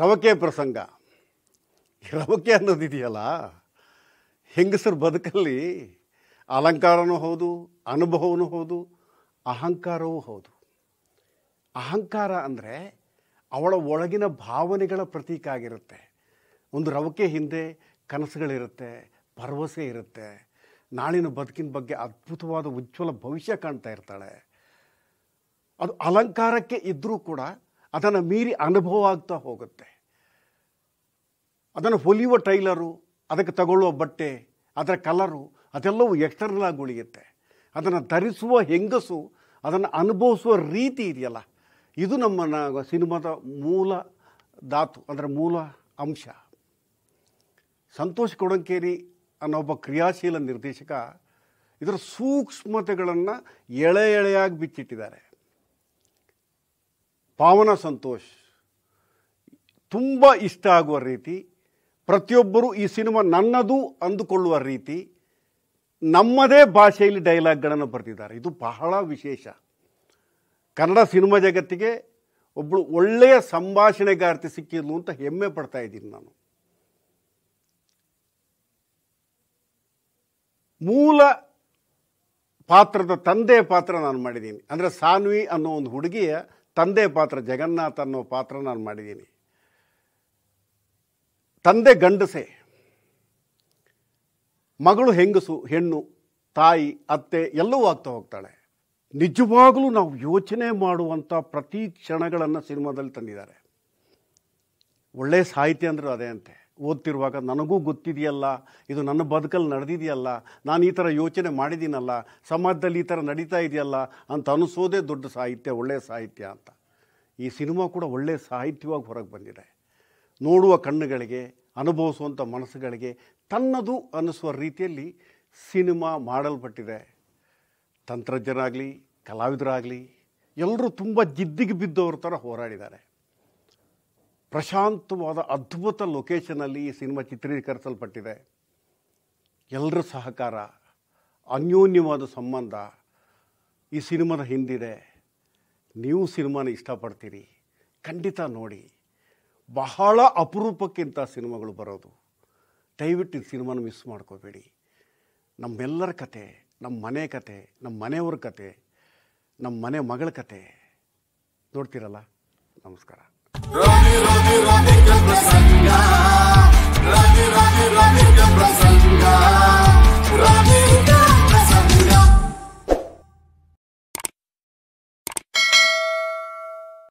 ರವಕೆ ಪ್ರಸಂಗ ರವಕೆ ಅನ್ನೋದಿದೆಯಲ್ಲ ಹೆಂಗಸರು ಬದುಕಲ್ಲಿ ಅಲಂಕಾರನೂ ಹೌದು ಅನುಭವನೂ ಹೌದು ಅಹಂಕಾರವೂ ಹೌದು ಅಹಂಕಾರ ಅಂದರೆ ಅವಳ ಒಳಗಿನ ಭಾವನೆಗಳ ಪ್ರತೀಕ ಆಗಿರುತ್ತೆ ಒಂದು ರವಕೆ ಹಿಂದೆ ಕನಸುಗಳಿರುತ್ತೆ ಭರವಸೆ ಇರುತ್ತೆ ನಾಳಿನ ಬದುಕಿನ ಬಗ್ಗೆ ಅದ್ಭುತವಾದ ಉಜ್ವಲ ಭವಿಷ್ಯ ಕಾಣ್ತಾ ಇರ್ತಾಳೆ ಅದು ಅಲಂಕಾರಕ್ಕೆ ಇದ್ದರೂ ಕೂಡ ಅದನ್ನು ಮೀರಿ ಅನುಭವ ಆಗ್ತಾ ಹೋಗುತ್ತೆ ಅದನ್ನು ಹೊಲಿಯುವ ಟೈಲರು ಅದಕ್ಕೆ ತಗೊಳ್ಳುವ ಬಟ್ಟೆ ಅದರ ಕಲರು ಅದೆಲ್ಲವೂ ಎಕ್ಸ್ಟರ್ನಲ್ ಆಗಿ ಉಳಿಯುತ್ತೆ ಅದನ್ನು ಧರಿಸುವ ಹೆಂಗಸು ಅದನ್ನು ಅನುಭವಿಸುವ ರೀತಿ ಇದೆಯಲ್ಲ ಇದು ನಮ್ಮ ಸಿನಿಮಾದ ಮೂಲ ಧಾತು ಅಂದರೆ ಮೂಲ ಅಂಶ ಸಂತೋಷ್ ಕೊಡಂಕೇರಿ ಅನ್ನೋ ಒಬ್ಬ ಕ್ರಿಯಾಶೀಲ ನಿರ್ದೇಶಕ ಇದರ ಸೂಕ್ಷ್ಮತೆಗಳನ್ನು ಎಳೆ ಎಳೆಯಾಗಿ ಬಿಚ್ಚಿಟ್ಟಿದ್ದಾರೆ ಪಾವನ ಸಂತೋಷ್ ತುಂಬ ಇಷ್ಟ ಆಗುವ ರೀತಿ ಪ್ರತಿಯೊಬ್ಬರೂ ಈ ಸಿನಿಮಾ ನನ್ನದು ಅಂದುಕೊಳ್ಳುವ ರೀತಿ ನಮ್ಮದೇ ಭಾಷೆಯಲ್ಲಿ ಡೈಲಾಗ್ಗಳನ್ನು ಬರೆದಿದ್ದಾರೆ ಇದು ಬಹಳ ವಿಶೇಷ ಕನ್ನಡ ಸಿನಿಮಾ ಜಗತ್ತಿಗೆ ಒಬ್ಬಳು ಒಳ್ಳೆಯ ಸಂಭಾಷಣೆಗಾರ್ತಿ ಸಿಕ್ಕಿದ್ಲು ಅಂತ ಹೆಮ್ಮೆ ಪಡ್ತಾ ಇದ್ದೀನಿ ನಾನು ಮೂಲ ಪಾತ್ರದ ತಂದೆಯ ಪಾತ್ರ ನಾನು ಮಾಡಿದ್ದೀನಿ ಅಂದರೆ ಸಾನ್ವಿ ಅನ್ನೋ ಒಂದು ಹುಡುಗಿಯ ತಂದೆ ಪಾತ್ರ ಜಗನ್ನಾಥ್ ಅನ್ನೋ ಪಾತ್ರ ನಾನು ಮಾಡಿದ್ದೀನಿ ತಂದೆ ಗಂಡಸೆ ಮಗಳು ಹೆಂಗಸು ಹೆಣ್ಣು ತಾಯಿ ಅತ್ತೆ ಎಲ್ಲವೂ ಆಗ್ತಾ ಹೋಗ್ತಾಳೆ ನಿಜವಾಗಲೂ ನಾವು ಯೋಚನೆ ಮಾಡುವಂಥ ಪ್ರತಿ ಕ್ಷಣಗಳನ್ನು ಸಿನಿಮಾದಲ್ಲಿ ತಂದಿದ್ದಾರೆ ಒಳ್ಳೆಯ ಸಾಹಿತ್ಯ ಅಂದರೂ ಅದೇ ಅಂತೆ ಓದ್ತಿರುವಾಗ ನನಗೂ ಗೊತ್ತಿದೆಯಲ್ಲ ಇದು ನನ್ನ ಬದುಕಲ್ಲಿ ನಡೆದಿದೆಯಲ್ಲ ನಾನು ಈ ಥರ ಯೋಚನೆ ಮಾಡಿದ್ದೀನಲ್ಲ ಸಮಾಜದಲ್ಲಿ ಈ ಥರ ನಡೀತಾ ಇದೆಯಲ್ಲ ಅಂತ ಅನಿಸೋದೇ ದೊಡ್ಡ ಸಾಹಿತ್ಯ ಒಳ್ಳೆಯ ಸಾಹಿತ್ಯ ಅಂತ ಈ ಸಿನಿಮಾ ಕೂಡ ಒಳ್ಳೆಯ ಸಾಹಿತ್ಯವಾಗಿ ಹೊರಗೆ ಬಂದಿದೆ ನೋಡುವ ಕಣ್ಣುಗಳಿಗೆ ಅನುಭವಿಸುವಂಥ ಮನಸ್ಸುಗಳಿಗೆ ತನ್ನದು ಅನ್ನಿಸುವ ರೀತಿಯಲ್ಲಿ ಸಿನಿಮಾ ಮಾಡಲ್ಪಟ್ಟಿದೆ ತಂತ್ರಜ್ಞರಾಗಲಿ ಕಲಾವಿದರಾಗಲಿ ಎಲ್ಲರೂ ತುಂಬ ಜಿದ್ದಿಗೆ ಬಿದ್ದವ್ರ ಥರ ಹೋರಾಡಿದ್ದಾರೆ ಪ್ರಶಾಂತವಾದ ಅದ್ಭುತ ಲೊಕೇಶನಲ್ಲಿ ಈ ಸಿನಿಮಾ ಚಿತ್ರೀಕರಿಸಲ್ಪಟ್ಟಿದೆ ಎಲ್ಲರ ಸಹಕಾರ ಅನ್ಯೋನ್ಯವಾದ ಸಂಬಂಧ ಈ ಸಿನಿಮಾದ ಹಿಂದಿದೆ ನೀವು ಸಿನಿಮಾನ ಇಷ್ಟಪಡ್ತೀರಿ ಖಂಡಿತ ನೋಡಿ ಬಹಳ ಅಪರೂಪಕ್ಕಿಂತ ಸಿನಿಮಾಗಳು ಬರೋದು ದಯವಿಟ್ಟು ಈ ಸಿನಿಮಾನ ಮಿಸ್ ಮಾಡ್ಕೋಬೇಡಿ ನಮ್ಮೆಲ್ಲರ ಕತೆ ನಮ್ಮ ಮನೆ ಕತೆ ನಮ್ಮ ಮನೆಯವ್ರ ಕತೆ ನಮ್ಮ ಮನೆ ಮಗಳ ಕತೆ ನೋಡ್ತೀರಲ್ಲ ನಮಸ್ಕಾರ Deva